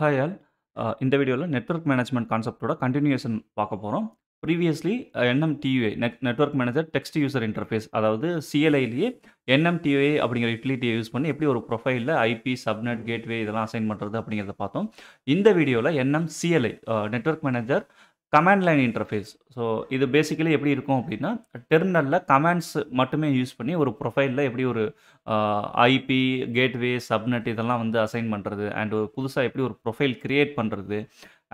Hi all இந்த வீடியோவில் network management கான்செப்டோட continuation பார்க்க போகிறோம் previously NMTUI net network manager text user interface அதாவது சிஎல்ஐலேயே என்எம்டியூஐ அப்படிங்கிற யூட்டிலிட்டியை யூஸ் பண்ணி எப்படி ஒரு ப்ரொஃபைலில் ஐபி சப்நெட் கேட்வே இதெல்லாம் அசைன் பண்ணுறது அப்படிங்கிறத பார்த்தோம் இந்த வீடியோவில் NM CLI network manager command line interface so இது பேசிக்கலி எப்படி இருக்கும் அப்படின்னா டெர்மினலில் கமாண்ட்ஸ் மட்டுமே யூஸ் பண்ணி ஒரு ப்ரொஃபைலில் எப்படி ஒரு ஐபி கேட்வே சப்நெட் இதெல்லாம் வந்து அசைன் பண்ணுறது அண்ட் ஒரு புதுசாக எப்படி ஒரு ப்ரொஃபைல் க்ரியேட் பண்ணுறது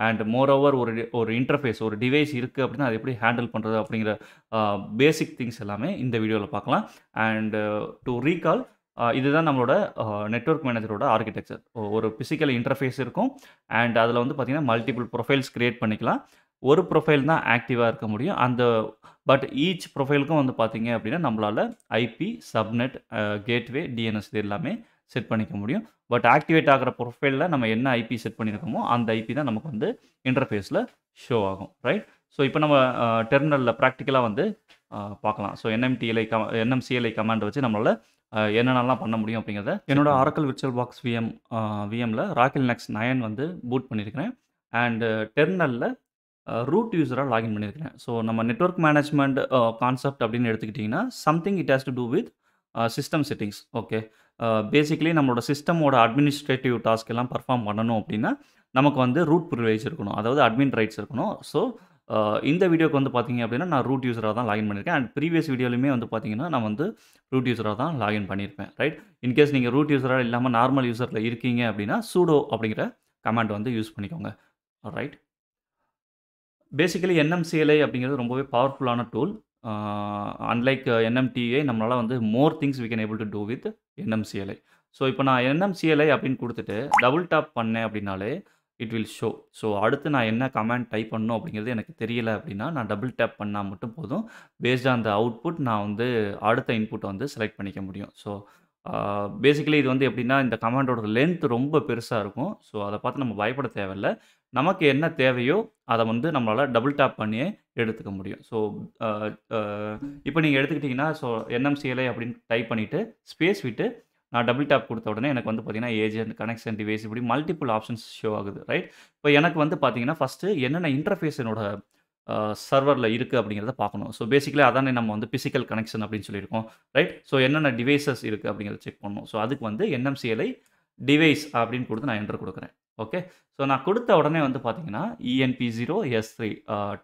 அண்ட் மோர் ஓவர் ஒரு ஒரு இன்டர்ஃபேஸ் ஒரு டிவைஸ் இருக்குது அப்படின்னா அது எப்படி ஹேண்டில் பண்ணுறது அப்படிங்கிற பேசிக் திங்ஸ் எல்லாமே இந்த வீடியோவில் பார்க்கலாம் அண்ட் டு ரீகால் இதுதான் நம்மளோட நெட்ஒர்க் மேனேஜரோட ஆர்கிடெக்சர் ஒரு ஃபிசிக்கல் இன்டர்ஃபேஸ் இருக்கும் அண்ட் அதில் வந்து பார்த்திங்கன்னா மல்டிபிள் ப்ரொஃபைல்ஸ் க்ரியேட் பண்ணிக்கலாம் ஒரு ப்ரொஃபைல் தான் ஆக்டிவாக இருக்க முடியும் அந்த பட் ஈச் ப்ரொஃபைலுக்கும் வந்து பார்த்திங்க அப்படின்னா நம்மளால் ஐபி சப்நெட் கேட்வே டிஎன்எஸ் இது எல்லாமே செட் பண்ணிக்க முடியும் பட் ஆக்டிவேட் ஆகிற ப்ரொஃபைலில் நம்ம என்ன ஐபி செட் பண்ணியிருக்கோமோ அந்த ஐபி தான் நமக்கு வந்து இன்டர்ஃபேஸில் ஷோ ஆகும் ரைட் ஸோ இப்போ நம்ம டெர்மினலில் ப்ராக்டிக்கலாக வந்து பார்க்கலாம் ஸோ என்எம்டிஎல்ஐ கம என்எம்சிஎல்ஐ கமாண்ட் வச்சு நம்மளால் என்னென்னலாம் பண்ண முடியும் அப்படிங்கிறத என்னோடய ஆரக்கல் விர்ச்சுவல் பாக்ஸ் விஎம் விஎம்மில் ராக்கில் நெக்ஸ் நயன் வந்து பூட் பண்ணியிருக்கிறேன் அண்டு டெர்னலில் ரூட் யூஸராக லாகின் பண்ணியிருக்கேன் ஸோ நம்ம நெட்வொர்க் மேனேஜ்மெண்ட் கான்செப்ட் அப்படின்னு எடுத்துக்கிட்டிங்கன்னா, something it has to do with system settings. Okay. Basically நம்மளோட சிஸ்டமோட அட்மினிஸ்ட்ரேட்டிவ் டாஸ்க் எல்லாம் பர்ஃபார்ம் பண்ணணும் அப்படின்னா, நமக்கு வந்து ரூட் பிரிவிலேஜ் இருக்கணும். அதாவது அட்மின் ரைட்ஸ் இருக்கணும். ஸோ இந்த வீடியோக்கு வந்து பார்த்தீங்க அப்படின்னா, நான் ரூட் யூஸராக தான் லாகின் பண்ணியிருக்கேன். அண்ட் ப்ரீவியஸ் வீடியோலையுமே வந்து பார்த்தீங்கன்னா, நான் வந்து ரூட் யூஸராக தான் லாகின் பண்ணியிருப்பேன். ரைட். இன்கேஸ் நீங்கள் ரூட் யூஸராக இல்லாமல் நார்மல் யூஸரில் இருக்கீங்க அப்படின்னா, சூடோ அப்படிங்கிற கமாண்ட் வந்து யூஸ் பண்ணிக்கோங்க. ரைட். பேசிக்கலி என்எம்சிஎல்ஐ அப்படிங்கிறது ரொம்பவே பவர்ஃபுல்லான டூல் அன்லைக் என்எம்டிஏ நம்மளால் வந்து more things we can able to do with NMCLI so இப்போ நான் என்எம்சிஎல்ஐ அப்படின்னு கொடுத்துட்டு டபுள் டாப் பண்ணேன் அப்படின்னாலே இட் வில் ஷோ ஸோ அடுத்து நான் என்ன கமெண்ட் டைப் பண்ணணும் அப்படிங்கிறது எனக்கு தெரியலை அப்படின்னா நான் டபுள் டேப் பண்ணால் மட்டும் போதும் பேஸ்ட் ஆன் த அவுட்புட் நான் வந்து அடுத்த இன்புட்டை வந்து செலக்ட் பண்ணிக்க முடியும் ஸோ பேசிக்கலி இது வந்து எப்படின்னா இந்த கமாண்டோட லென்த் ரொம்ப பெருசாக இருக்கும் ஸோ அதை பார்த்து நம்ம பயப்பட தேவையில்ல நமக்கு என்ன தேவையோ அதை வந்து நம்மளால் டபுள் டேப் பண்ணியே எடுத்துக்க முடியும் ஸோ இப்போ நீங்கள் எடுத்துக்கிட்டிங்கன்னா ஸோ என்எம்சிஎல்ஐ அப்படின்னு டைப் பண்ணிவிட்டு ஸ்பேஸ் விட்டு நான் டபுள் டேப் கொடுத்த உடனே எனக்கு வந்து பார்த்தீங்கன்னா ஏஜென்ட் கனெக்ஷன் டிவைஸ் இப்படி மல்டிபிள் ஆப்ஷன்ஸ் ஷோ ஆகுது ரைட் இப்போ எனக்கு வந்து பார்த்தீங்கன்னா ஃபஸ்ட்டு என்னென்ன இன்டர்ஃபேஸ் என்னோட சர்வரில் இருக்குது அப்படிங்கிறத பார்க்கணும் ஸோ பேசிக்கலி அதானே நம்ம வந்து ஃபிசிக்கல் கனெக்ஷன் அப்படின்னு சொல்லியிருக்கோம் ரைட் ஸோ என்னென்ன டிவைசஸ் இருக்குது அப்படிங்கிறத செக் பண்ணணும் ஸோ அதுக்கு வந்து என்எம்சிஎல்ஐ டிவைஸ் அப்படின்னு கொடுத்து நான் என்டர் கொடுக்குறேன் ஓகே ஸோ நான் கொடுத்த உடனே வந்து பார்த்தீங்கன்னா ENP zero S three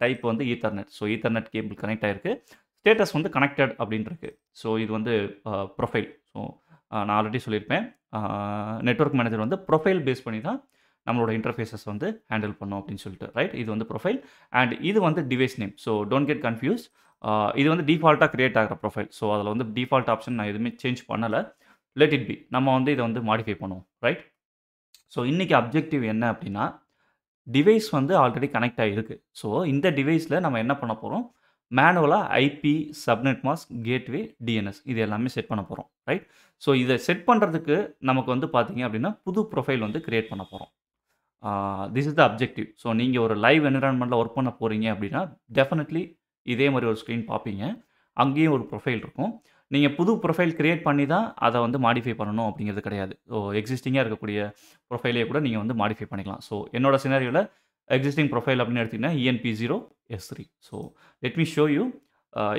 type வந்து ethernet so ethernet cable connect ஆகிருக்கு ஸ்டேட்டஸ் வந்து கனெக்டட் அப்படின்ட்டு ஸோ இது வந்து ப்ரொஃபைல் ஸோ நான் ஆல்ரெடி சொல்லியிருப்பேன் நெட்ஒர்க் மேனேஜர் வந்து ப்ரொஃபைல் பேஸ் பண்ணி தான் நம்மளோட இன்டர்ஃபேஸஸ் வந்து ஹேண்டில் பண்ணோம் அப்படின்னு சொல்லிட்டு ரைட் இது வந்து ப்ரொஃபைல் அண்ட் இது வந்து device name so don't get confuse இது வந்து டிஃபால்ட்டாக க்ரியேட் ஆகிற ப்ரொஃபைல் ஸோ அதில் வந்து டிஃபால்ட் ஆப்ஷன் நான் எதுவுமே சேஞ்ச் பண்ணலை லெட் இட் பி நம்ம வந்து இதை வந்து மாடிஃபை பண்ணுவோம் ரைட் ஸோ இன்றைக்கி அப்ஜெக்டிவ் என்ன அப்படின்னா டிவைஸ் வந்து ஆல்ரெடி கனெக்ட் ஆகிருக்கு ஸோ இந்த டிவைஸில் நம்ம என்ன பண்ண போகிறோம் மேனுவலாக IP subnet mask gateway DNS இது எல்லாமே செட் பண்ண போகிறோம் ரைட் ஸோ இதை செட் பண்ணுறதுக்கு நமக்கு வந்து பார்த்திங்க அப்படின்னா புது ப்ரொஃபைல் வந்து க்ரியேட் பண்ண போகிறோம் this is the objective so நீங்கள் ஒரு லைவ் என்விரான்மெண்ட்டில் ஒர்க் பண்ண போகிறீங்க அப்படின்னா டெஃபினெட்லி இதே மாதிரி ஒரு ஸ்க்ரீன் பார்ப்பீங்க அங்கேயும் ஒரு ப்ரொஃபைல் இருக்கும் நீங்கள் புது ப்ரொஃபைல் க்ரியேட் பண்ணி தான் அதை வந்து மாடிஃபை பண்ணணும் அப்படிங்கிறது கிடையாது ஸோ எக்ஸிஸ்டிங்காக இருக்கக்கூடிய ப்ரொஃபைலே கூட நீங்கள் வந்து மாடிஃபை பண்ணிக்கலாம் ஸோ என்னோட சினாரியோவில் எக்ஸிஸ்டிங் ப்ரொஃபைல் அப்படின்னு எடுத்திங்கன்னா ENP zero S three so let me show you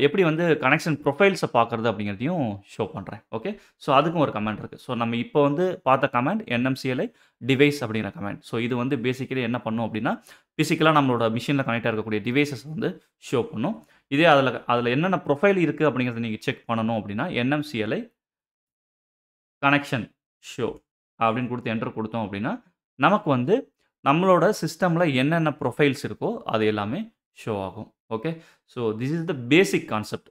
எப்படி வந்து கனெக்ஷன் ப்ரொஃபைல்ஸை பார்க்குறது அப்படிங்கிறதையும் ஷோ பண்ணுறேன் ஓகே ஸோ அதுக்கும் ஒரு கமெண்ட் இருக்குது ஸோ நம்ம இப்போ வந்து பார்த்த கமெண்ட் என்எம்சிஎல்ஐ டிவைஸ் அப்படிங்கிற கமெண்ட் ஸோ இது வந்து பேசிக்கலி என்ன பண்ணும் அப்படின்னா ஃபிசிக்கலாக நம்மளோட மிஷினில் கனெக்டாக இருக்கக்கூடிய டிவைசஸ் வந்து ஷோ பண்ணும் இதே அதில் அதில் என்னென்ன ப்ரொஃபைல் இருக்குது அப்படிங்கிறத நீங்கள் செக் பண்ணணும் அப்படின்னா என்எம்சிஎல்ஐ கனெக்ஷன் ஷோ அப்படின்னு கொடுத்து என்டர் கொடுத்தோம் அப்படின்னா நமக்கு வந்து நம்மளோட சிஸ்டமில் என்னென்ன ப்ரொஃபைல்ஸ் இருக்கோ அது எல்லாமே ஷோ ஆகும் okay so this is the basic concept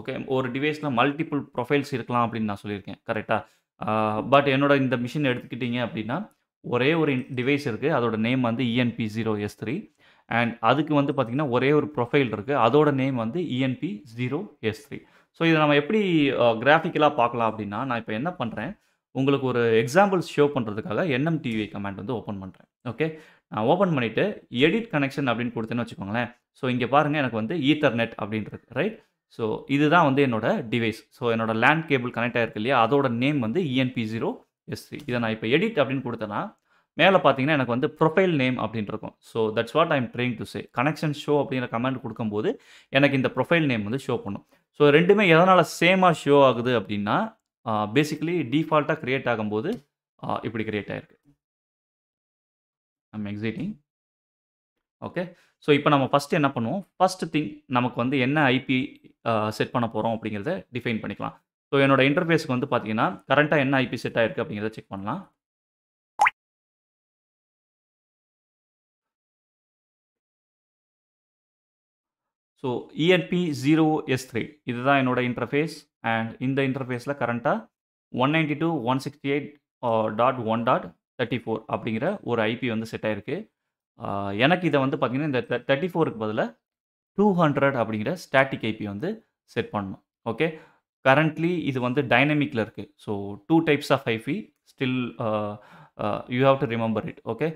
okay ஒரு டிவைஸில் மல்டிபிள் ப்ரொஃபைல்ஸ் இருக்கலாம் அப்படின்னு நான் சொல்லியிருக்கேன் கரெக்டாக பட் என்னோட இந்த மிஷின் எடுத்துக்கிட்டிங்க அப்படின்னா ஒரே ஒரு டிவைஸ் இருக்குது அதோட நேம் வந்து ENP zero S three and அதுக்கு வந்து பார்த்திங்கன்னா ஒரே ஒரு ப்ரொஃபைல் இருக்குது அதோட நேம் வந்து ENP zero S three so இதை நம்ம எப்படி கிராஃபிக்கலாக பார்க்கலாம் அப்படின்னா நான் இப்போ என்ன பண்ணுறேன் உங்களுக்கு ஒரு எக்ஸாம்பிள் ஷோ பண்ணுறதுக்காக என்எம்டிவி கமெண்ட் வந்து ஓப்பன் பண்ணுறேன் ஓகே நான் ஓப்பன் பண்ணிவிட்டு எடிட் கனெக்ஷன் அப்படின்னு கொடுத்தேன்னு வச்சுக்கோங்களேன் ஸோ இங்கே பாருங்கள் எனக்கு வந்து ஈத்தர்நெட் அப்படின்றது ரைட் ஸோ இதுதான் வந்து என்னோட டிவைஸ் ஸோ என்னோட லேண்ட் கேபிள் கனெக்ட் ஆகிருக்கு இல்லையா அதோட நேம் வந்து இஎன்பி ஜீரோ எஸ்சி இதை நான் இப்போ எடிட் அப்படின்னு கொடுத்தேன்னா மேலே பார்த்தீங்கன்னா எனக்கு வந்து ப்ரொஃபைல் நேம் அப்படின்ட்டு இருக்கும் so that's what I'm trying to say connection show அப்படிங்கிற கமெண்ட் கொடுக்கும்போது எனக்கு இந்த ப்ரொஃபைல் நேம் வந்து ஷோ பண்ணும் ஸோ ரெண்டுமே எதனால் சேமாக ஷோ ஆகுது அப்படின்னா பேசிக்கலி டிஃபால்ட்டாக க்ரியேட் ஆகும்போது இப்படி க்ரியேட் ஆகிருக்கு ஐம் எக்ஸைட்டிங் ஓகே ஸோ இப்போ நம்ம ஃபஸ்ட்டு என்ன பண்ணுவோம் ஃபஸ்ட்டு திங் நமக்கு வந்து என்ன ஐபி செட் பண்ண போகிறோம் அப்படிங்கிறத டிஃபைன் பண்ணிக்கலாம் ஸோ என்னோடய இன்டர்ஃபேஸுக்கு வந்து பார்த்தீங்கன்னா கரண்ட்டாக என்ன ஐபி செட் ஆகிருக்கு அப்படிங்கிறத செக் பண்ணலாம் so ENP zero S three இதுதான் என்னோட இன்டர்ஃபேஸ் அண்ட் இந்த இன்டர்ஃபேஸில் கரண்ட்டாக one ninety two one sixty eight dot one dot thirty four அப்படிங்கிற ஒரு ஐபி வந்து செட் ஆகிருக்கு எனக்கு இதை வந்து பார்த்திங்கன்னா இந்த தேர்ட்டி ஃபோருக்கு பதிலாக டூ ஹண்ட்ரட் அப்படிங்கிற ஸ்டாட்டிக் ஐபி வந்து செட் பண்ணணும் ஓகே கரண்ட்லி இது வந்து டைனமிக்கில் இருக்குது so two types of IP still you have to remember it okay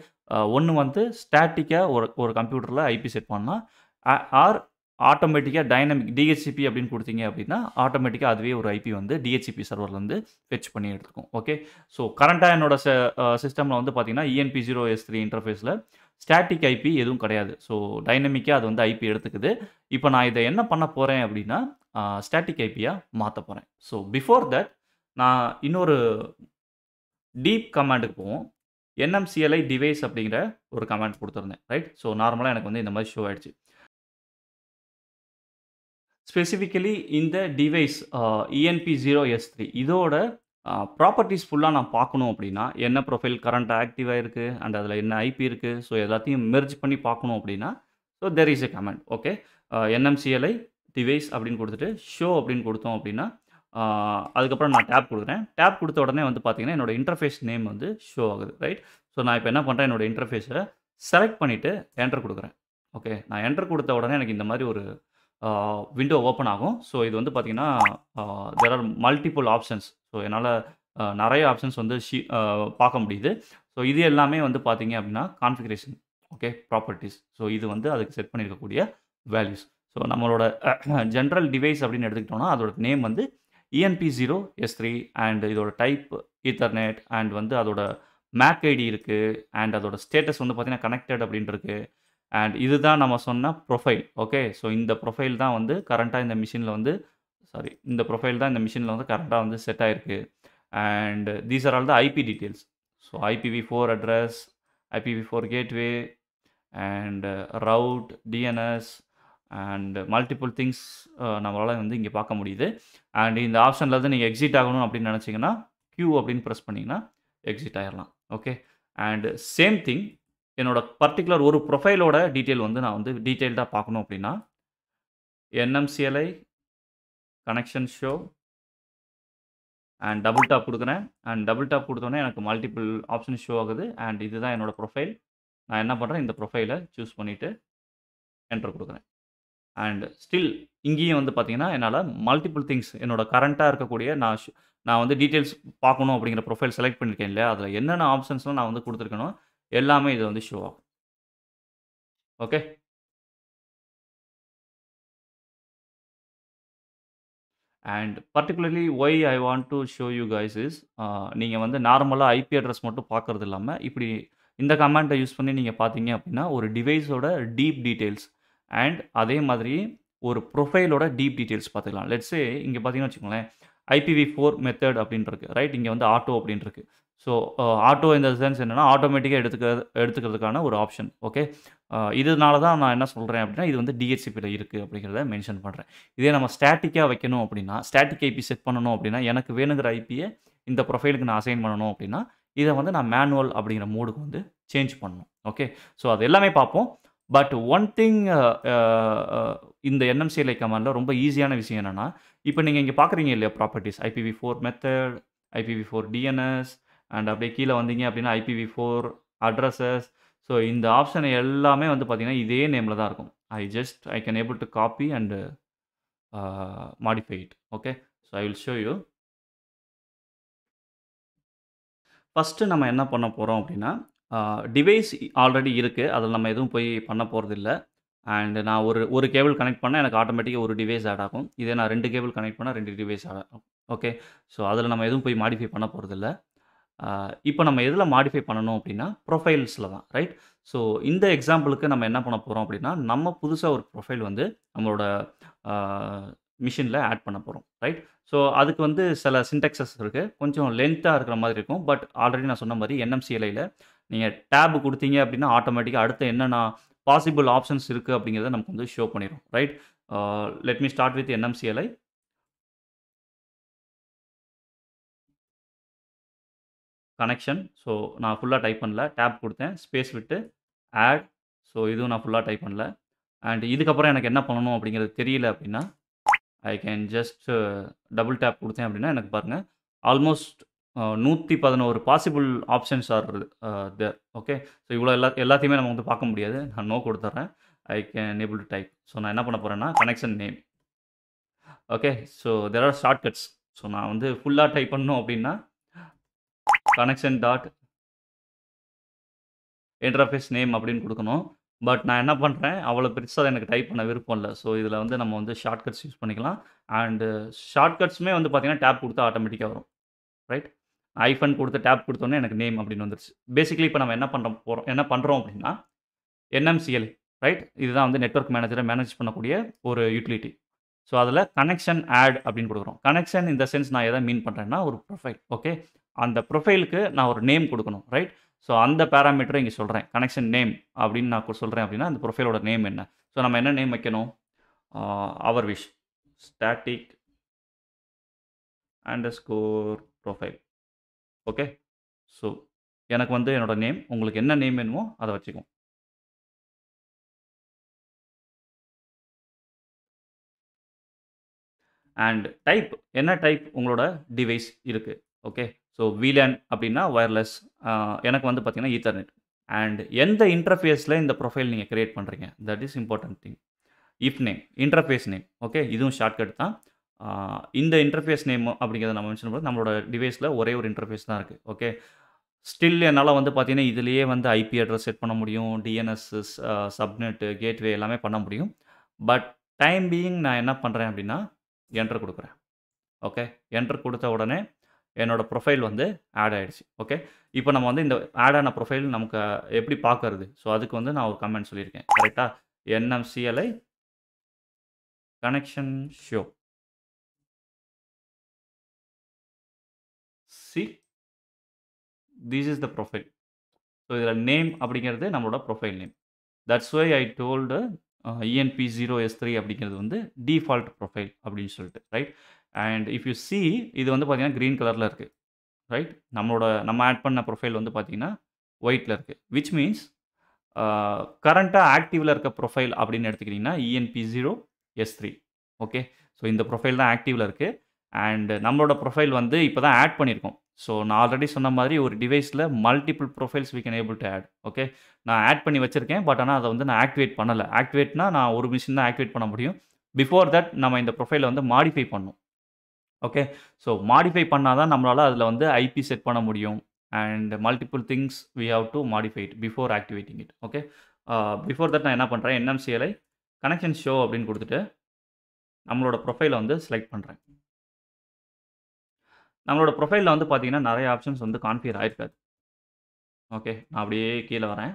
ஒன்று வந்து ஸ்டாட்டிக்காக ஒரு ஒரு கம்ப்யூட்டரில் ஐபி செட் பண்ணால் ஆர் ஆட்டோமேட்டிக்காக டைனமிக் டிஹெச்சிபி அப்படின்னு கொடுத்தீங்க அப்படின்னா ஆட்டோமேட்டிக்காக அதுவே ஒரு ஐபி வந்து டிஹெச்சிபி சர்வர்லேருந்து ஃபெச் பண்ணி எடுத்துக்கும் ஓகே ஸோ கரண்ட்டாக என்னோட சிஸ்டமில் வந்து பார்த்தீங்கன்னா இஎன்பி ஜீரோ எஸ் த்ரீ இன்டர்ஃபேஸில் ஸ்டாட்டிக் ஐபி எதுவும் கிடையாது ஸோ டைனமிக்காக அது வந்து ஐபி எடுத்துக்குது இப்போ நான் இதை என்ன பண்ண போகிறேன் அப்படின்னா ஸ்டாட்டிக் ஐபியாக மாற்ற போகிறேன் ஸோ பிஃபோர் தட் நான் இன்னொரு டீப் கமாண்டுக்கு போவோம் என்எம்சிஎல்ஐ டிவைஸ் அப்படிங்கிற ஒரு கமாண்ட் கொடுத்துருந்தேன் ரைட் ஸோ நார்மலாக எனக்கு வந்து இந்த மாதிரி ஷோ ஆகிடுச்சு ஸ்பெசிஃபிக்கலி இந்த device ENP zero S three இதோட ப்ராப்பர்ட்டிஸ் uh, ஃபுல்லாக நான் பார்க்கணும் அப்படின்னா என்ன ப்ரொஃபைல் கரண்ட் ஆக்டிவாக இருக்குது அண்ட் அதில் என்ன ஐபி இருக்குது ஸோ எல்லாத்தையும் மெர்ஜ் பண்ணி பார்க்கணும் அப்படின்னா so there is a comment okay NMCLI device அப்படின்னு கொடுத்துட்டு ஷோ அப்படின்னு கொடுத்தோம் அப்படின்னா uh, அதுக்கப்புறம் நான் டேப் கொடுக்குறேன் டேப் கொடுத்த உடனே வந்து பார்த்திங்கன்னா என்னோடய இன்டர்ஃபேஸ் நேம் வந்து ஷோ ஆகுது ரைட் ஸோ நான் இப்போ என்ன பண்ணுறேன் என்னோடய இன்டர்ஃபேஸை செலக்ட் பண்ணிவிட்டு என்டர் கொடுக்குறேன் ஓகே நான் என்டர் கொடுத்த உடனே எனக்கு இந்த மாதிரி ஒரு விண்டோ ஓப்பன் ஆகும் ஸோ இது வந்து பார்த்திங்கன்னா there are multiple options so என்னால் நிறைய ஆப்ஷன்ஸ் வந்து ஷீ பார்க்க முடியுது ஸோ இது எல்லாமே வந்து பார்த்திங்க அப்படின்னா கான்ஃபிகரேஷன் ஓகே ப்ராப்பர்ட்டிஸ் ஸோ இது வந்து அதுக்கு செட் பண்ணியிருக்கக்கூடிய வேல்யூஸ் ஸோ நம்மளோட ஜென்ரல் டிவைஸ் அப்படின்னு எடுத்துக்கிட்டோம்னா அதோட நேம் வந்து ENP zero S three and இதோட டைப் ஈத்தர்நெட் அண்ட் வந்து அதோட மேக் ஐடி இருக்குது அண்ட் அதோட ஸ்டேட்டஸ் வந்து பார்த்திங்கன்னா கனெக்டட் அப்படின்ட்டு இருக்குது அண்ட் இதுதான் நம்ம சொன்ன ப்ரொஃபைல் ஓகே ஸோ இந்த ப்ரொஃபைல் தான் வந்து கரண்ட்டாக இந்த மிஷினில் வந்து சாரி இந்த ப்ரொஃபைல் தான் இந்த மிஷினில் வந்து கரண்ட்டாக வந்து செட் ஆகிருக்கு and these are all the IP details so IPv four address IPv four gateway and route DNS and multiple things நம்மளால் வந்து இங்கே பார்க்க முடியுது அண்ட் இந்த ஆப்ஷனில் வந்து நீங்கள் எக்ஸிட் ஆகணும் அப்படின்னு நினச்சிங்கன்னா க்யூ அப்படின்னு ப்ரெஸ் பண்ணிங்கன்னா எக்ஸிட் ஆகிடலாம் ஓகே அண்ட் சேம் திங் என்னோட பர்டிகுலர் ஒரு ப்ரொஃபைலோட டீட்டெயில் வந்து நான் வந்து டீட்டெயில்டாக பார்க்கணும் அப்படின்னா NMCLI connection show and double tap கொடுக்குறேன் அண்ட் டபுள் டாப் கொடுத்தோன்னே எனக்கு மல்டிபிள் ஆப்ஷன் ஷோ ஆகுது அண்ட் இதுதான் என்னோடய ப்ரொஃபைல் நான் என்ன பண்ணுறேன் இந்த ப்ரொஃபைலை சூஸ் பண்ணிவிட்டு என்ட்ரு கொடுக்குறேன் அண்ட் ஸ்டில் இங்கேயும் வந்து பார்த்தீங்கன்னா என்னால் மல்டிபிள் திங்ஸ் என்னோட கரண்ட்டாக இருக்கக்கூடிய நான் நான் வந்து டீட்டெயில்ஸ் பார்க்கணும் அப்படிங்கிற ப்ரொஃபைல் செலக்ட் பண்ணியிருக்கேன் இல்லையா அதில் என்னென்ன ஆப்ஷன்ஸ்லாம் நான் வந்து கொடுத்துருக்கணும் எல்லாமே இது வந்து ஷோ ஆகும் okay and particularly why I want to show you guys is நீங்கள் வந்து நார்மலாக ஐபி அட்ரஸ் மட்டும் பார்க்குறது இல்லாமல் இப்படி இந்த கமெண்ட்டை யூஸ் பண்ணி நீங்கள் பார்த்தீங்க அப்படின்னா ஒரு டிவைஸோட டீப் டீட்டெயில்ஸ் அண்ட் அதே மாதிரி ஒரு ப்ரொஃபைலோட டீப் டீட்டெயில்ஸ் பார்த்துக்கலாம் லெட்ஸே இங்கே பார்த்தீங்கன்னா வச்சுக்கோங்களேன் ஐபிவி ஃபோர் மெத்தட் அப்படின்ட்டுருக்கு ரைட் இங்கே வந்து ஆட்டோ அப்படின்ட்டுருக்கு ஸோ ஆட்டோ இந்த சென்ஸ் என்னென்னா ஆட்டோமேட்டிக்காக எடுத்துக்க எடுத்துக்கிறதுக்கான ஒரு ஆப்ஷன் ஓகே uh, இதனால தான் நான் என்ன சொல்கிறேன் அப்படின்னா இது வந்து டிஹெச்சிபியில் இருக்குது அப்படிங்கிறத மென்ஷன் பண்ணுறேன் இதே நம்ம ஸ்டாட்டிக்காக வைக்கணும் அப்படின்னா ஸ்டாட்டிக் ஐபி செட் பண்ணணும் அப்படின்னா எனக்கு வேணுங்கிற ஐபியை இந்த ப்ரொஃபைலுக்கு நான் அசைன் பண்ணணும் அப்படின்னா இதை வந்து நான் மேனுவல் அப்படிங்கிற மோடுக்கு வந்து சேஞ்ச் பண்ணணும் ஓகே ஸோ அது எல்லாமே பார்ப்போம் பட் ஒன் திங் இந்த என்எம்சிஎல்ஐ கமாண்டில் ரொம்ப ஈஸியான விஷயம் என்னென்னா இப்போ நீங்கள் இங்கே பார்க்குறீங்க இல்லையா properties IPv four method IPv four DNS and அப்படியே கீழே வந்தீங்க அப்படின்னா ஐபிவி ஃபோர் அட்ரஸஸ் ஸோ இந்த ஆப்ஷன் எல்லாமே வந்து பார்த்திங்கன்னா இதே நேமில் தான் இருக்கும் I just I can able to copy and modify it okay so I will show you first நம்ம என்ன பண்ண போகிறோம் அப்படின்னா டிவைஸ் ஆல்ரெடி இருக்குது அதில் நம்ம எதுவும் போய் பண்ண போகிறதில்ல அண்ட் நான் ஒரு ஒரு கேபிள் கனெக்ட் பண்ணால் எனக்கு ஆட்டோமேட்டிக்காக ஒரு டிவைஸ் ஆட் ஆகும் இதே நான் ரெண்டு கேபிள் கனெக்ட் பண்ணால் ரெண்டு டிவைஸ் ஆட் ஆகும் ஓகே ஸோ அதில் நம்ம எதுவும் போய் மாடிஃபை பண்ண போகிறதில்ல இப்போ நம்ம எதில் மாடிஃபை பண்ணணும் அப்படின்னா ப்ரொஃபைல்ஸில் தான் ரைட் ஸோ இந்த எக்ஸாம்பிளுக்கு நம்ம என்ன பண்ண போகிறோம் அப்படின்னா நம்ம புதுசாக ஒரு ப்ரொஃபைல் வந்து நம்மளோட மிஷினில் ஆட் பண்ண போகிறோம் ரைட் ஸோ அதுக்கு வந்து சில சின்டெக்ஸஸ் இருக்குது கொஞ்சம் லென்த்தாக இருக்கிற மாதிரி இருக்கும் பட் ஆல்ரெடி நான் சொன்ன மாதிரி என்எம்சிஎலையில் நீங்கள் டேப் கொடுத்தீங்க அப்படின்னா ஆட்டோமேட்டிக்காக அடுத்து என்னென்ன பாசிபிள் ஆப்ஷன்ஸ் இருக்குது அப்படிங்கிறத நமக்கு வந்து ஷோ பண்ணிடும் right let me start with NMCLI connection so நான் ஃபுல்லாக டைப் பண்ணல டேப் கொடுத்தேன் ஸ்பேஸ் விட்டு ஆட் ஸோ இதுவும் நான் ஃபுல்லாக டைப் பண்ணல அண்ட் இதுக்கப்புறம் எனக்கு என்ன பண்ணணும் அப்படிங்கிறது தெரியல அப்படின்னா I can just double tap கொடுத்தேன் அப்படின்னா எனக்கு பாருங்கள் ஆல்மோஸ்ட் நூற்றி பதினோரு possible options are there okay so இவ்வளோ எல்லா எல்லாத்தையுமே நம்ம வந்து பார்க்க முடியாது நான் நோ கொடுத்துட்றேன் I can able to type so நான் என்ன பண்ண போகிறேன்னா connection name okay so there are short cuts so நான் வந்து ஃபுல்லாக டைப் பண்ணணும் அப்படின்னா கனெக்ஷன் டாட் இன்டர்ஃபேஸ் நேம் அப்படின்னு கொடுக்கணும் பட் நான் என்ன பண்ணுறேன் அவ்வளோ பெருசாக எனக்கு டைப் பண்ண விருப்பம் இல்லை ஸோ இதில் வந்து நம்ம வந்து ஷார்ட்கட்ஸ் யூஸ் பண்ணிக்கலாம் அண்டு ஷார்ட்கட்ஸுமே வந்து பார்த்திங்கன்னா டேப் கொடுத்தா ஆட்டோமேட்டிக்காக வரும் ரைட் ஐஃபன் கொடுத்து டேப் கொடுத்தோன்னே எனக்கு நேம் அப்படின்னு வந்துருச்சு பேசிக்கலி இப்போ நம்ம என்ன பண்ணுறோம் போகிறோம் என்ன பண்ணுறோம் அப்படின்னா என்எம்சிஎல் ரைட் இதுதான் வந்து நெட்ஒர்க் மேனேஜரை மேனேஜ் பண்ணக்கூடிய ஒரு யூட்டிலிட்டி ஸோ அதில் கனெக்ஷன் ஆட் அப்படின்னு கொடுக்குறோம் கனெக்ஷன் இந்த சென்ஸ் நான் எதை மீன் பண்ணுறேன்னா ஒரு ப்ரொஃபைல் ஓகே அந்த ப்ரொஃபைலுக்கு நான் ஒரு நேம் கொடுக்கணும் ரைட் ஸோ அந்த பேராமீட்டரை இங்கே சொல்கிறேன் கனெக்ஷன் நேம் அப்படின்னு நான் சொல்கிறேன் அப்படின்னா அந்த ப்ரொஃபைலோட நேம் என்ன ஸோ நம்ம என்ன நேம் வைக்கணும் our wish static underscore profile okay so எனக்கு வந்து என்னோடய நேம் உங்களுக்கு என்ன நேம் வேணுமோ அதை வச்சுக்கோம் அண்ட் டைப் என்ன டைப் உங்களோட டிவைஸ் இருக்குது ஓகே ஸோ வீலேன் அப்படின்னா ஒயர்லெஸ் எனக்கு வந்து பார்த்திங்கன்னா ஈத்தர்நெட் அண்ட் எந்த இன்டர்ஃபேஸில் இந்த ப்ரொஃபைல் நீங்கள் க்ரியேட் பண்ணுறீங்க that is important thing if name interface name okay இதுவும் ஷார்ட்கட் தான் இந்த இன்டர்ஃபேஸ் நேம் அப்படிங்கிறத நம்ம மென்ஷன் பண்ணி நம்மளோட டிவைஸில் ஒரே ஒரு இன்டர்ஃபேஸ் தான் இருக்குது ஓகே ஸ்டில் என்னால் வந்து பார்த்திங்கன்னா இதுலேயே வந்து ஐபி அட்ரஸ் செட் பண்ண முடியும் டிஎன்எஸ் சப்நெட்டு கேட்வே எல்லாமே பண்ண முடியும் பட் டைம் பீயிங் நான் என்ன பண்ணுறேன் அப்படின்னா என்ட்ரு கொடுக்குறேன் ஓகே என்ட்ரு கொடுத்த உடனே என்னோடய ப்ரொஃபைல் வந்து ஆட் ஆகிடுச்சு ஓகே இப்போ நம்ம வந்து இந்த ஆட் ஆன ப்ரொஃபைல் நமக்கு எப்படி பார்க்கறது ஸோ அதுக்கு வந்து நான் ஒரு கமெண்ட் சொல்லியிருக்கேன் கரெக்டாக NMCLI connection show see this is the profile so இதில் நேம் அப்படிங்கிறது நம்மளோட profile name that's why I told ENP zero S three அப்படிங்கிறது வந்து டிஃபால்ட் ப்ரொஃபைல் அப்படின்னு சொல்லிட்டு right and if you see இது வந்து பார்த்திங்கன்னா க்ரீன் கலரில் இருக்குது ரைட் நம்மளோட நம்ம ஆட் பண்ண ப்ரொஃபைல் வந்து பார்த்திங்கன்னா ஒயிட்டில் இருக்குது விச் மீன்ஸ் கரண்ட்டாக ஆக்டிவில் இருக்க ப்ரொஃபைல் அப்படின்னு எடுத்துக்கிட்டிங்கன்னா ENP e zero S three okay so இந்த ப்ரொஃபைல் தான் ஆக்டிவில் இருக்குது அண்ட் நம்மளோட ப்ரொஃபைல் வந்து இப்போ தான் ஆட் பண்ணியிருக்கோம் ஸோ நான் ஆல்ரெடி சொன்ன மாதிரி ஒரு டிவைஸில் multiple profiles we can able to add okay நான் ஆட் பண்ணி வச்சுருக்கேன் பட் ஆனால் அதை வந்து நான் ஆக்டிவேட் பண்ணலை ஆக்டிவேட்னா நான் ஒரு மிஷின் தான் ஆக்டிவேட் பண்ண முடியும் பிஃபோர் தட் நம்ம இந்த ப்ரொஃபைலை வந்து மாடிஃபை பண்ணும் ஓகே ஸோ மாடிஃபை பண்ணால் தான் நம்மளால் அதில் வந்து ஐபி செட் பண்ண முடியும் and multiple things we have to modify it before activating it okay before that நான் என்ன பண்ணுறேன் என்எம்சிஎலை கனெக்ஷன் ஷோ அப்படின்னு கொடுத்துட்டு நம்மளோட ப்ரொஃபைலை வந்து செலக்ட் பண்ணுறேன் நம்மளோட ப்ரொஃபைலில் வந்து பார்த்தீங்கன்னா நிறைய ஆப்ஷன்ஸ் வந்து கான்ஃபியர் ஆகிருக்காது ஓகே நான் அப்படியே கீழே வரேன்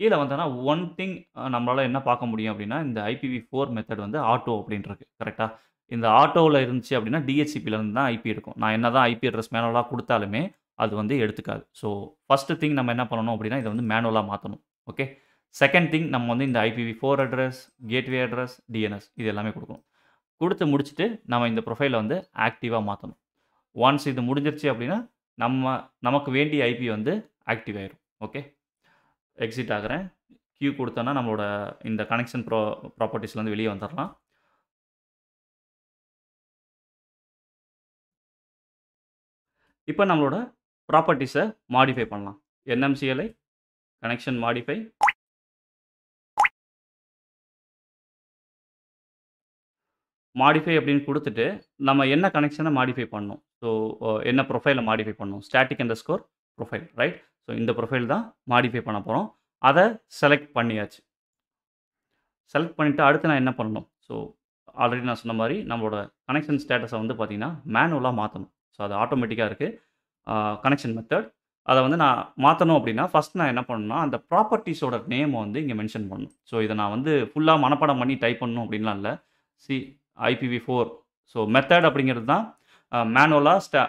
கீழே வந்தோன்னா ஒன் திங் நம்மளால் என்ன பார்க்க முடியும் அப்படின்னா இந்த ஐபிவி ஃபோர் மெத்தட் வந்து ஆட்டோ அப்படின்ட்டுருக்கு கரெக்டாக இந்த ஆட்டோவில் இருந்துச்சு அப்படின்னா டிஹெச்சிபிலேருந்து தான் ஐபி இருக்கும் நான் என்ன தான் ஐபி அட்ரஸ் மேனுவலாக கொடுத்தாலுமே அது வந்து எடுத்துக்காது ஸோ ஃபஸ்ட்டு திங் நம்ம என்ன பண்ணணும் அப்படின்னா இதை வந்து மேனுவலாக மாற்றணும் ஓகே செகண்ட் திங் நம்ம வந்து இந்த IPv four address gateway address DNS இது எல்லாமே கொடுக்கணும் கொடுத்து முடிச்சுட்டு நம்ம இந்த ப்ரொஃபைலை வந்து ஆக்டிவாக மாற்றணும் ஒன்ஸ் இது முடிஞ்சிருச்சு அப்படின்னா நம்ம நமக்கு வேண்டிய ஐபி வந்து ஆக்டிவ் ஆகிரும் ஓகே எக்ஸிட் ஆகிறேன் கியூ கொடுத்தோன்னா நம்மளோட இந்த கனெக்ஷன் ப்ரோ ப்ராப்பர்ட்டிஸ்லேருந்து வெளியே வந்துடலாம் இப்போ நம்மளோட ப்ராப்பர்ட்டிஸை மாடிஃபை பண்ணலாம் என்எம்சிஎல்ஐ கனெக்ஷன் மாடிஃபை மாடிஃபை அப்படின்னு கொடுத்துட்டு நம்ம என்ன கனெக்ஷனை மாடிஃபை பண்ணோம் ஸோ என்ன ப்ரொஃபைலை மாடிஃபை பண்ணோம் static underscore profile right so இந்த ப்ரொஃபைல் தான் மாடிஃபை பண்ண போகிறோம் அதை செலக்ட் பண்ணியாச்சு செலக்ட் பண்ணிவிட்டு அடுத்து நான் என்ன பண்ணணும் ஸோ ஆல்ரெடி நான் சொன்ன மாதிரி நம்மளோட கனெக்ஷன் ஸ்டேட்டஸை வந்து பார்த்திங்கன்னா மேனுவலாக மாற்றணும் ஸோ அது ஆட்டோமேட்டிக்காக இருக்குது கனெக்ஷன் மெத்தட் அதை வந்து நான் மாற்றணும் அப்படின்னா ஃபஸ்ட் நான் என்ன பண்ணணும்னா அந்த ப்ராப்பர்ட்டிஸோட நேம் வந்து இங்கே மென்ஷன் பண்ணணும் ஸோ இதை நான் வந்து ஃபுல்லாக மனப்பாடம் பண்ணி டைப் பண்ணணும் அப்படின்லாம் இல்லை see IPv four so method அப்படிங்கிறது தான் மேனுவலாக ஸ்டா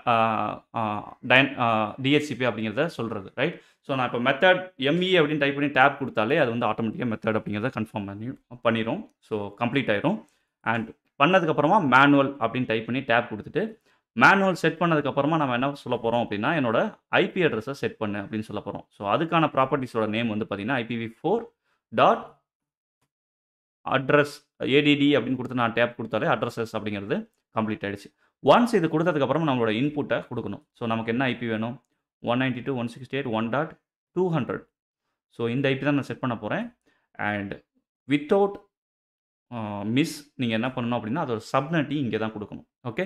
டைன் அப்படிங்கிறத சொல்கிறது ரைட் ஸோ நான் இப்போ மெத்தட் எம்இ அப்படின்னு டைப் பண்ணி டேப் கொடுத்தாலே அது வந்து ஆட்டோமேட்டிக்காக மெத்தட் அப்படிங்கிறத கன்ஃபார்ம் பண்ணி பண்ணிடும் ஸோ கம்ப்ளீட் ஆயிரும் அண்ட் பண்ணதுக்கப்புறமா மேனுவல் அப்படின்னு டைப் பண்ணி டேப் கொடுத்துட்டு மேனுவல் செட் பண்ணதுக்கப்புறமா நம்ம என்ன சொல்ல போகிறோம் அப்படின்னா என்னோட ஐபி அட்ரஸை செட் பண்ணு அப்படின்னு சொல்ல போகிறோம் ஸோ அதுக்கான ப்ராப்பர்ட்டிஸோட நேம் வந்து பார்த்தீங்கன்னா IPv four dot address ADD அப்படின்னு கொடுத்து நான் டேப் கொடுத்தாலே அட்ரஸஸ் அப்படிங்கிறது கம்ப்ளீட் ஆகிடுச்சு ஒன்ஸ் இது கொடுத்ததுக்கப்புறம் நம்மளோட இன்புட்டை கொடுக்கணும் ஸோ நமக்கு என்ன ஐபி வேணும் one ninety two one sixty eight one dot two hundred so இந்த ஐபி தான் நான் செட் பண்ண போகிறேன் அண்ட் வித்தவுட் மிஸ் நீங்கள் என்ன பண்ணணும் அப்படின்னா அதோட சப்னட்டி இங்கே தான் கொடுக்கணும் ஓகே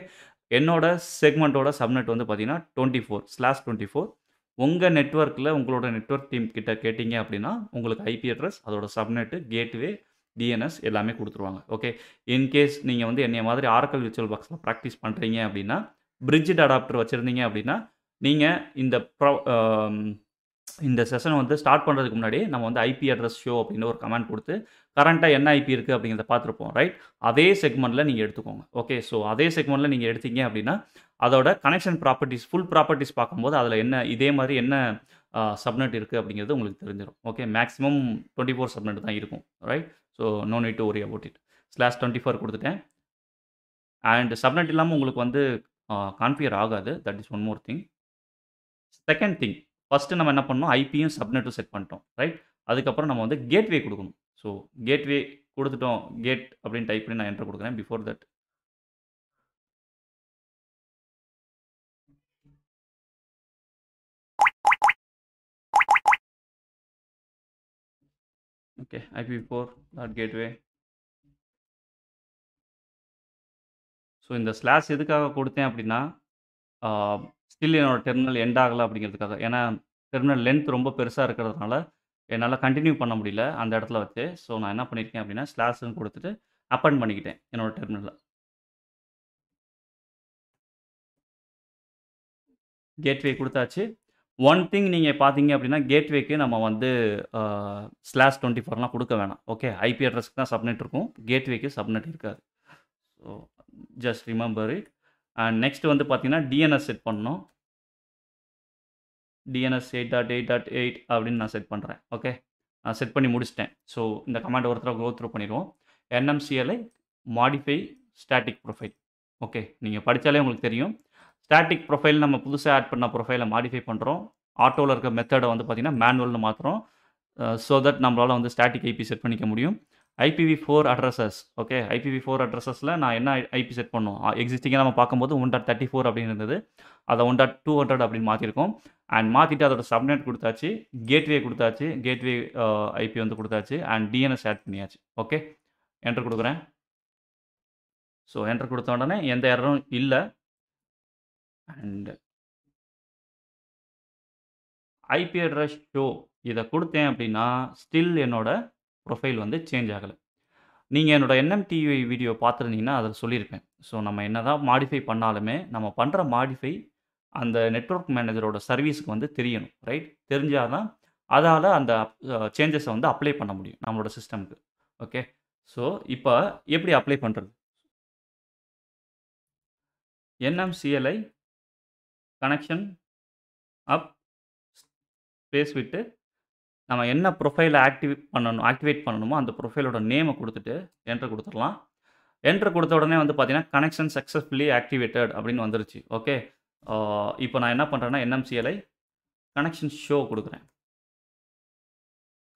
என்னோட செக்மெண்ட்டோட சப்நெட் வந்து பார்த்தீங்கன்னா twenty four slash twenty four உங்கள் நெட்ஒர்க்கில் உங்களோட நெட்ஒர்க் டீம் கிட்ட கேட்டிங்க அப்படின்னா உங்களுக்கு ஐபி அட்ரஸ் அதோட சப்நெட்டு கேட்வே டிஎன்எஸ் எல்லாமே கொடுத்துருவாங்க ஓகே இன்கேஸ் நீங்கள் வந்து என்னைய மாதிரி ஆர்கல் விர்ச்சுவல் பாக்ஸில் ப்ராக்டிஸ் பண்ணுறீங்க அப்படின்னா பிரிட்ஜ் அடாப்டர் வச்சுருந்தீங்க அப்படின்னா நீங்கள் இந்த ப்ரோ இந்த செஷன் வந்து ஸ்டார்ட் பண்ணுறதுக்கு முன்னாடி நம்ம வந்து ஐபி அட்ரஸ் ஷோ அப்படின்னு ஒரு கமெண்ட் கொடுத்து கரண்ட்டாக என்ன ஐபி இருக்குது அப்படிங்கிறத பார்த்துருப்போம் ரைட் அதே செக்மெண்ட்டில் நீங்கள் எடுத்துக்கோங்க ஓகே ஸோ அதே செக்மெண்ட்டில் நீங்கள் எடுத்தீங்க அப்படின்னா அதோட கனெக்ஷன் ப்ராப்பர்ட்டிஸ் ஃபுல் ப்ராப்பர்ட்டிஸ் பார்க்கும்போது அதில் என்ன இதே மாதிரி என்ன சப்னெட் இருக்குது அப்படிங்கிறது உங்களுக்கு தெரிஞ்சிடும் okay maximum twenty four subnet தான் இருக்கும் right so no need to worry about it slash twenty four கொடுத்துட்டேன் அண்ட் சப்னெட் இல்லாமல் உங்களுக்கு வந்து கான்ஃபியர் ஆகாது that is one more thing second thing first நம்ம என்ன பண்ணோம் ஐபியும் சப்நெட்டும் செட் பண்ணிட்டோம் ரைட் அதுக்கப்புறம் நம்ம வந்து கேட்வே கொடுக்கணும் ஸோ கேட்வே கொடுத்துட்டோம் கேட் அப்படின்னு டைப் பண்ணி நான் என்ட்ரு கொடுக்குறேன் before that okay ipv4 dot gateway so இந்த ஸ்லாஷ் எதுக்காக கொடுத்தேன் அப்படின்னா ஸ்டில் என்னோடய டெர்மினல் எண்ட் ஆகலை அப்படிங்கிறதுக்காக ஏன்னா டெர்மினல் லென்த் ரொம்ப பெருசாக இருக்கிறதுனால என்னால் கண்டினியூ பண்ண முடியல அந்த இடத்துல வச்சு ஸோ நான் என்ன பண்ணியிருக்கேன் அப்படின்னா ஸ்லாஷ்னு கொடுத்துட்டு அப்பன் பண்ணிக்கிட்டேன் என்னோடய டெர்மினலில் கேட்வே கொடுத்தாச்சு ஒன் திங் நீங்கள் பார்த்தீங்க அப்படின்னா கேட்வேக்கு நம்ம வந்து ஸ்லாஷ் டுவெண்ட்டி ஃபோர்லாம் கொடுக்க வேணாம் ஓகே ஐபி அட்ரஸ்க்கு தான் சப்னெட் இருக்கும் கேட்வேக்கு சப்னெட் இருக்காது so just remember it next வந்து பார்த்திங்கன்னா டிஎன்எஸ் செட் பண்ணணும் DNS eight dot eight dot eight அப்படின்னு நான் செட் பண்ணுறேன் ஓகே நான் செட் பண்ணி முடிச்சிட்டேன் ஸோ இந்த கமாண்ட் ஒருத்தர் க்ரோ த்ரூ பண்ணிடுவோம் NMCLI modify static profile okay நீங்கள் படித்தாலே உங்களுக்கு தெரியும் ஸ்டாட்டிக் ப்ரொஃபைல் நம்ம புதுசாக ஆட் பண்ண ப்ரொஃபைலை மாடிஃபை பண்ணுறோம் ஆட்டோவில் இருக்க மெத்தடை வந்து பார்த்திங்கன்னா மேனுவல்னு மாற்றுறோம் ஸோ தட் நம்மளால் வந்து ஸ்டாட்டிக் ஐபி செட் பண்ணிக்க முடியும் IPv four addresses okay IPv four அட்ரஸஸில் நான் என்ன ஐபி செட் பண்ணோம் எக்ஸிஸ்டிங்காக நம்ம பார்க்கும்போது ஒன் டாட் தேர்ட்டி ஃபோர் அப்படின்னு இருந்தது அதை ஒன் டாட் டூ ஹண்ட்ரட் அப்படின்னு மாற்றிருக்கோம் அண்ட் மாற்றிட்டு அதோட சப்நெட் கொடுத்தாச்சு கேட்வே கொடுத்தாச்சு கேட்வே ஐபி வந்து கொடுத்தாச்சு அண்ட் டிஎன்எஸ் ஆட் பண்ணியாச்சு ஓகே என்டர் கொடுக்குறேன் ஸோ என்டர் கொடுத்த உடனே எந்த இடரும் இல்லை அண்டு ஐபி அட்ரஸ் ஷோ இதை கொடுத்தேன் அப்படின்னா ஸ்டில் என்னோடய ப்ரொஃபைல் வந்து சேஞ்ச் ஆகலை நீங்கள் என்னோடய என்எம்டிவி வீடியோ பார்த்துருந்தீங்கன்னா அதில் சொல்லியிருப்பேன் ஸோ நம்ம என்ன தான் மாடிஃபை பண்ணாலுமே நம்ம பண்ணுற மாடிஃபை அந்த நெட்ஒர்க் மேனேஜரோட சர்வீஸ்க்கு வந்து தெரியணும் ரைட் தெரிஞ்சால் தான் அதால் அந்த சேஞ்சஸை வந்து அப்ளை பண்ண முடியும் நம்மளோட சிஸ்டம்க்கு ஓகே ஸோ இப்போ எப்படி அப்ளை பண்ணுறது என்எம்சிஎல்ஐ கனெக்ஷன் அப் ஸ்பேஸ் விட்டு நம்ம என்ன ப்ரொஃபைலை ஆக்டிவேட் பண்ணணும் ஆக்டிவேட் பண்ணணுமோ அந்த ப்ரொஃபைலோட நேமை கொடுத்துட்டு என்ட்ரு கொடுத்துடலாம் என்ட்ரு கொடுத்த உடனே வந்து பார்த்தீங்கன்னா கனெக்ஷன் சக்ஸஸ்ஃபுல்லி ஆக்டிவேட்டட் அப்படின்னு வந்துருச்சு ஓகே இப்போ நான் என்ன பண்ணுறேன்னா என்எம்சிஎலை கனெக்ஷன் ஷோ கொடுக்குறேன்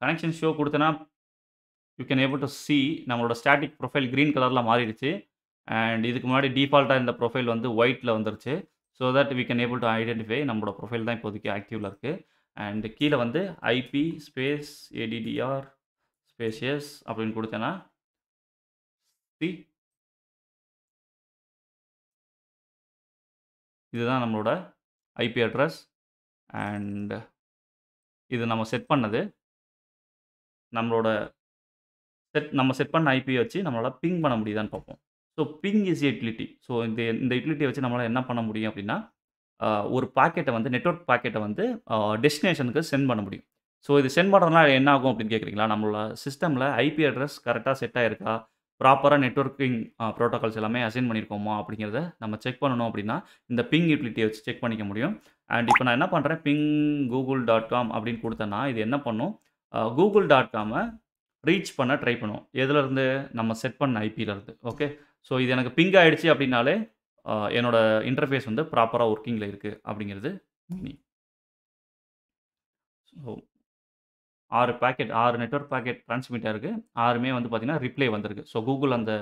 கனெக்ஷன் ஷோ கொடுத்தேன்னா you can able to see நம்மளோட ஸ்டாட்டிக் ப்ரொஃபைல் க்ரீன் கலரில் மாறிடுச்சு அண்ட் இதுக்கு முன்னாடி டிஃபால்ட்டாக இந்த ப்ரொஃபைல் வந்து ஒயிட்டில் வந்துருச்சு so that we can able to identify நம்மளோட ப்ரொஃபைல் தான் இப்போதைக்கு ஆக்டிவில் இருக்குது அண்டு கீழே வந்து IP space ADDR space S அப்படின்னு கொடுத்தேன்னா சி இதுதான் நம்மளோட ஐபி அட்ரஸ் அண்ட் இது நம்ம செட் பண்ணது நம்மளோட செட் நம்ம செட் பண்ண ஐபி வச்சு நம்மளால் பிங் பண்ண முடியுதான்னு பார்ப்போம் so ping is utility so இந்த இந்த யூட்டிலிட்டியை வச்சு நம்மளால் என்ன பண்ண முடியும் அப்படின்னா ஒரு பாக்கெட்டை வந்து நெட்ஒர்க் பாக்கெட்டை வந்து டெஸ்டினேஷனுக்கு சென்ட் பண்ண முடியும் ஸோ இது சென்ட் பண்ணுறதுனால என்ன ஆகும் அப்படின்னு கேட்குறீங்களா நம்மளோட சிஸ்டமில் ஐபி அட்ரஸ் கரெக்டாக செட் ஆகிருக்கா ப்ராப்பராக நெட்ஒர்க்கிங் ப்ரோட்டோகால்ஸ் எல்லாமே அசைன் பண்ணியிருக்கோமா அப்படிங்கிறத நம்ம செக் பண்ணணும் அப்படின்னா இந்த பிங் யூட்டிலிட்டியை வச்சு செக் பண்ணிக்க முடியும் அண்ட் இப்போ நான் என்ன பண்ணுறேன் பிங் கூகுள் டாட் காம் அப்படின்னு கொடுத்தேன்னா இது என்ன பண்ணும் கூகுள் டாட் காமை ரீச் பண்ண ட்ரை பண்ணும் எதுலேருந்து நம்ம செட் பண்ண ஐபியிலேருந்து ஓகே ஸோ இது எனக்கு பிங்க் ஆகிடுச்சி அப்படின்னாலே என்னோட இன்டர்ஃபேஸ் வந்து ப்ராப்பராக ஒர்க்கிங்கில் இருக்குது அப்படிங்கிறது மினி ஸோ ஆறு பேக்கெட் ஆறு நெட்ஒர்க் பேக்கெட் ட்ரான்ஸ்மிட்டாக இருக்குது ஆறுமே வந்து பார்த்திங்கன்னா ரிப்ளை வந்திருக்கு ஸோ கூகுள் அந்த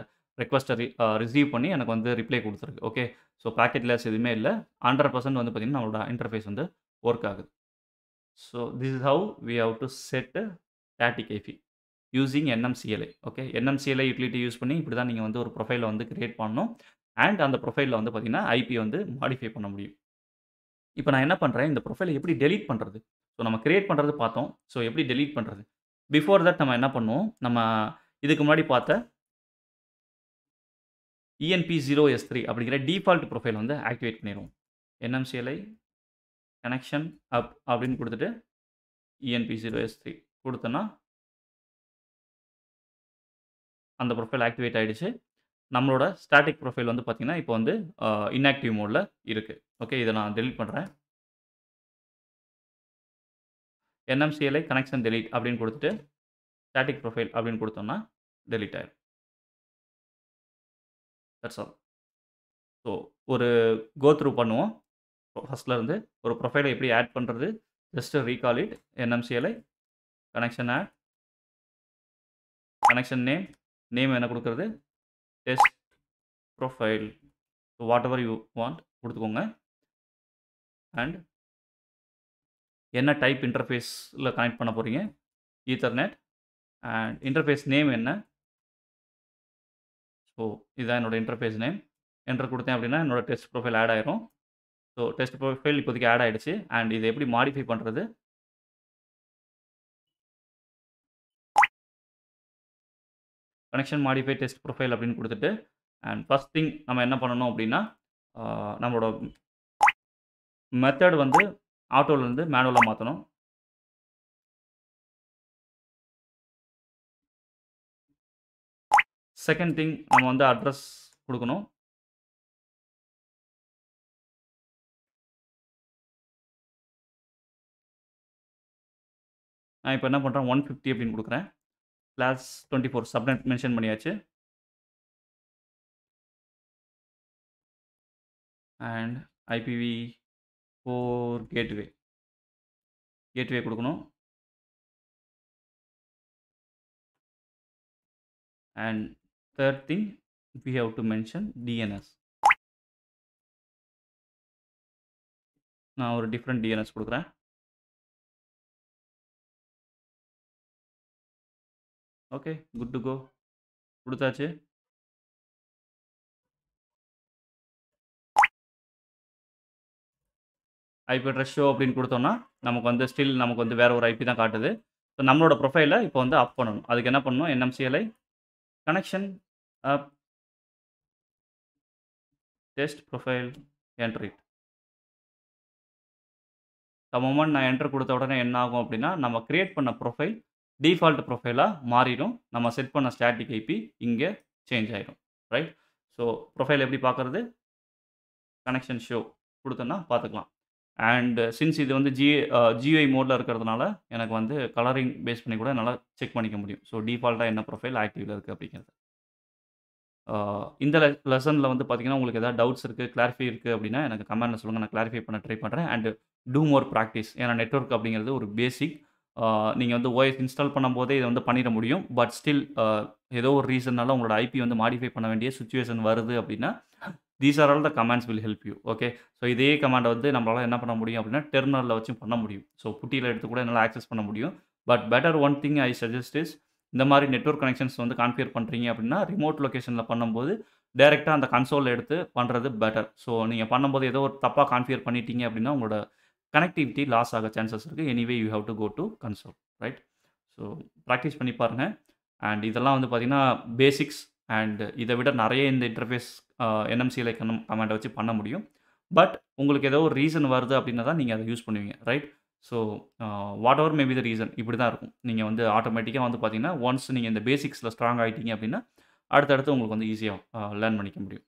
ரெக்வஸ்ட்டை ரிசீவ் பண்ணி எனக்கு வந்து ரிப்ளை கொடுத்துருக்கு ஓகே ஸோ பேக்கெட் லெஸ் எதுவுமே இல்லை ஹண்ட்ரட் பர்சன்ட் வந்து பார்த்திங்கன்னா நம்மளோட இன்டர்ஃபேஸ் வந்து ஒர்க் ஆகுது so this is how we have to set டேட்டி IP using NMCLI okay NMCLI utility use பண்ணி இப்படி தான் நீங்கள் வந்து ஒரு ப்ரொஃபைலை வந்து க்ரியேட் பண்ணணும் அண்ட் அந்த ப்ரொஃபைலில் வந்து பார்த்திங்கன்னா ஐபி வந்து மாடிஃபை பண்ண முடியும் இப்போ நான் என்ன பண்ணுறேன் இந்த ப்ரொஃபைலை எப்படி டெலீட் பண்ணுறது ஸோ நம்ம க்ரியேட் பண்ணுறது பார்த்தோம் ஸோ எப்படி டெலீட் பண்ணுறது பிஃபோர் தட் நம்ம என்ன பண்ணுவோம் நம்ம இதுக்கு முன்னாடி பார்த்த இஎன்பி ஜீரோ எஸ் த்ரீ அப்படிங்கிற டிஃபால்ட் ப்ரொஃபைல் வந்து ஆக்டிவேட் பண்ணிடுவோம் என்எம்சிஎல்ஐ கனெக்ஷன் அப் அப்படின்னு கொடுத்துட்டு ENP e zero S three கொடுத்தோன்னா அந்த ப்ரொஃபைல் ஆக்டிவேட் ஆகிடுச்சு நம்மளோட ஸ்டாட்டிக் ப்ரொஃபைல் வந்து பார்த்திங்கன்னா இப்போ வந்து இன்ஆக்டிவ் மோடில் இருக்குது ஓகே இதை நான் டெலிட் பண்ணுறேன் என்எம்சிஎல்ஐ கனெக்ஷன் டெலிட் அப்படின்னு கொடுத்துட்டு ஸ்டாட்டிக் ப்ரொஃபைல் அப்படின்னு கொடுத்தோம்னா டெலிட் ஆகிடும் தட்ஸ் ஆல் ஸோ ஒரு கோ த்ரூ பண்ணுவோம் ஃபஸ்ட்லேருந்து ஒரு ப்ரொஃபைலை எப்படி ஆட் பண்ணுறது just recall it NMCLI connection add connection name name என்ன கொடுக்குறது test profile so whatever you want கொடுத்துக்கோங்க அண்ட் என்ன டைப் இன்டர்ஃபேஸில் கனெக்ட் பண்ண போகிறீங்க ஈத்தர்நெட் அண்ட் இன்டர்ஃபேஸ் நேம் என்ன ஸோ இதுதான் என்னோடய இன்டர்ஃபேஸ் நேம் என்டர் கொடுத்தேன் அப்படின்னா என்னோடய டெஸ்ட் ப்ரொஃபைல் ஆட் ஆயிரும் ஸோ டெஸ்ட் ப்ரொஃபைல் இப்போதைக்கு ஆட் ஆகிடுச்சு அண்ட் இதை எப்படி மாடிஃபை பண்ணுறது கனெக்ஷன் மாடிஃபை டெஸ்ட் ப்ரொஃபைல் அப்படின்னு கொடுத்துட்டு அண்ட் ஃபஸ்ட் திங் நம்ம என்ன பண்ணணும் அப்படின்னா நம்மளோட மெத்தட் வந்து ஆட்டோலேருந்து மேனுவலாக மாற்றணும் செகண்ட் திங் நம்ம வந்து அட்ரஸ் கொடுக்கணும் நான் இப்போ என்ன பண்ணுறேன் ஒன் ஃபிஃப்டி அப்படின்னு கொடுக்குறேன் class twenty four subnet mention பண்ணியாச்சு and IPv four gateway gateway கொடுக்கணும் and third thing we have to mention DNS. நான் ஒரு டிஃப்ரெண்ட் டிஎன்எஸ் கொடுக்குறேன் ஓகே. Good to go. கொடுத்தாச்சு ஐபி ட்ரெஸ் ஷோ அப்படின்னு கொடுத்தோம்னா நமக்கு வந்து ஸ்டில் நமக்கு வந்து வேறு ஒரு ஐபி தான் காட்டுது. ஸோ நம்மளோட ப்ரொஃபைல இப்போ வந்து அப் பண்ணணும். அதுக்கு என்ன பண்ணணும்? NMCLI connection up test profile entry. சமமான நான் என்ட்ரு கொடுத்த உடனே என்ன ஆகும் அப்படின்னா, நம்ம க்ரியேட் பண்ண ப்ரொஃபைல் டீஃபால்ட் ப்ரொஃபைலாக மாறிடும் நம்ம செட் பண்ண ஸ்டாட்டிக் ஐபி இங்கே சேஞ்ச் ஆகிடும் ரைட் ஸோ ப்ரொஃபைல் எப்படி பார்க்குறது கனெக்ஷன் ஷோ கொடுத்தோன்னா பார்த்துக்கலாம் அண்டு சின்ஸ் இது வந்து ஜி ஜிஐ மோடில் இருக்கிறதுனால எனக்கு வந்து கலரிங் பேஸ் பண்ணி கூட நல்லா செக் பண்ணிக்க முடியும் ஸோ டீஃபால்ட்டாக என்ன ப்ரொஃபைல் ஆக்டிவில் இருக்குது அப்படிங்கிறது இந்த லெசனில் வந்து பார்த்திங்கன்னா உங்களுக்கு எதாவது டவுட்ஸ் இருக்குது கிளாரிஃபை இருக்குது அப்படின்னா எனக்கு கமெண்ட்டில் சொல்லுங்கள் நான் கிளாரிஃபை பண்ண ட்ரை பண்ணுறேன் அண்டு டூ மோர் ப்ராக்டிஸ் ஏன்னா நெட்ஒர்க் அப்படிங்கிறது ஒரு பேசிக் நீங்கள் வந்து ஓஎஸ் இன்ஸ்டால் பண்ணும்போதே இதை வந்து பண்ணிட முடியும் பட் ஸ்டில் ஏதோ ஒரு ரீசன்னால உங்களோட ஐபி வந்து மாடிஃபை பண்ண வேண்டிய சுச்சுவேஷன் வருது அப்படின்னா these are all the commands will help you okay so இதே கமாண்டை வந்து நம்மளால் என்ன பண்ண முடியும் அப்படின்னா டெர்மினலில் வச்சும் பண்ண முடியும் ஸோ புட்டியில் எடுத்து கூட என்னால் ஆக்சஸ் பண்ண முடியும் but better one thing I suggest is இந்த மாதிரி நெட்ஒர்க் கனெக்ஷன்ஸ் வந்து கான்ஃபியர் பண்ணுறீங்க அப்படின்னா ரிமோட் லொக்கேஷனில் பண்ணும்போது டேரெக்டாக அந்த கன்சோலில் எடுத்து பண்ணுறது பெட்டர் ஸோ நீங்கள் பண்ணும்போது ஏதோ ஒரு தப்பாக கான்ஃபியர் பண்ணிட்டீங்க அப்படின்னா உங்களோட கனெக்டிவிட்டி லாஸ் ஆக சான்சஸ் இருக்குது anyway you have to go to console right so practice பண்ணி பாருங்கள் அண்ட் இதெல்லாம் வந்து பார்த்திங்கன்னா பேசிக்ஸ் அண்ட் இதை விட நிறைய இந்த இன்டர்ஃபேஸ் என்எம்சியில் கமெண்டை வச்சு பண்ண முடியும் பட் உங்களுக்கு ஏதோ ஒரு ரீசன் வருது அப்படின்னா தான் நீங்கள் அதை யூஸ் பண்ணுவீங்க right so whatever maybe the reason இப்படி தான் இருக்கும் நீங்கள் வந்து ஆட்டோமேட்டிக்காக வந்து பார்த்தீங்கன்னா ஒன்ஸ் நீங்கள் இந்த பேசிக்ஸில் ஸ்ட்ராங் ஆகிட்டீங்க அப்படின்னா அடுத்தடுத்து உங்களுக்கு வந்து ஈஸியாக லேர்ன் பண்ணிக்க முடியும்